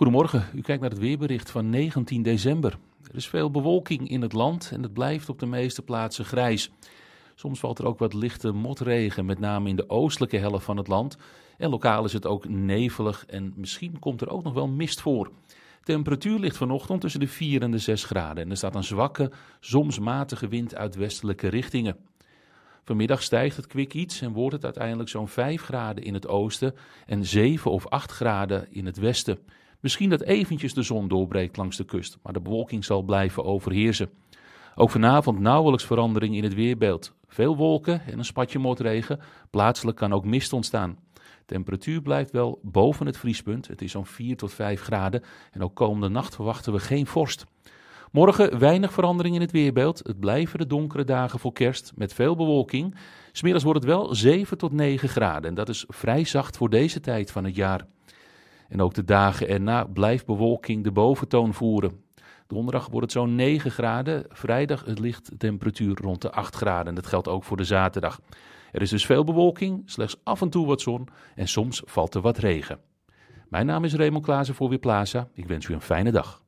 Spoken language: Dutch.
Goedemorgen, u kijkt naar het weerbericht van 19 december. Er is veel bewolking in het land en het blijft op de meeste plaatsen grijs. Soms valt er ook wat lichte motregen, met name in de oostelijke helft van het land. En lokaal is het ook nevelig en misschien komt er ook nog wel mist voor. Temperatuur ligt vanochtend tussen de 4 en de 6 graden en er staat een zwakke, soms matige wind uit westelijke richtingen. Vanmiddag stijgt het kwik iets en wordt het uiteindelijk zo'n 5 graden in het oosten en 7 of 8 graden in het westen. Misschien dat eventjes de zon doorbreekt langs de kust, maar de bewolking zal blijven overheersen. Ook vanavond nauwelijks verandering in het weerbeeld. Veel wolken en een spatje motregen. Plaatselijk kan ook mist ontstaan. Temperatuur blijft wel boven het vriespunt. Het is zo'n 4 tot 5 graden. En ook komende nacht verwachten we geen vorst. Morgen weinig verandering in het weerbeeld. Het blijven de donkere dagen voor kerst met veel bewolking. Smiddags wordt het wel 7 tot 9 graden. En dat is vrij zacht voor deze tijd van het jaar. En ook de dagen erna blijft bewolking de boventoon voeren. Donderdag wordt het zo'n 9 graden. Vrijdag ligt de temperatuur rond de 8 graden. dat geldt ook voor de zaterdag. Er is dus veel bewolking, slechts af en toe wat zon en soms valt er wat regen. Mijn naam is Raymond Klaassen voor Weerplaza. Ik wens u een fijne dag.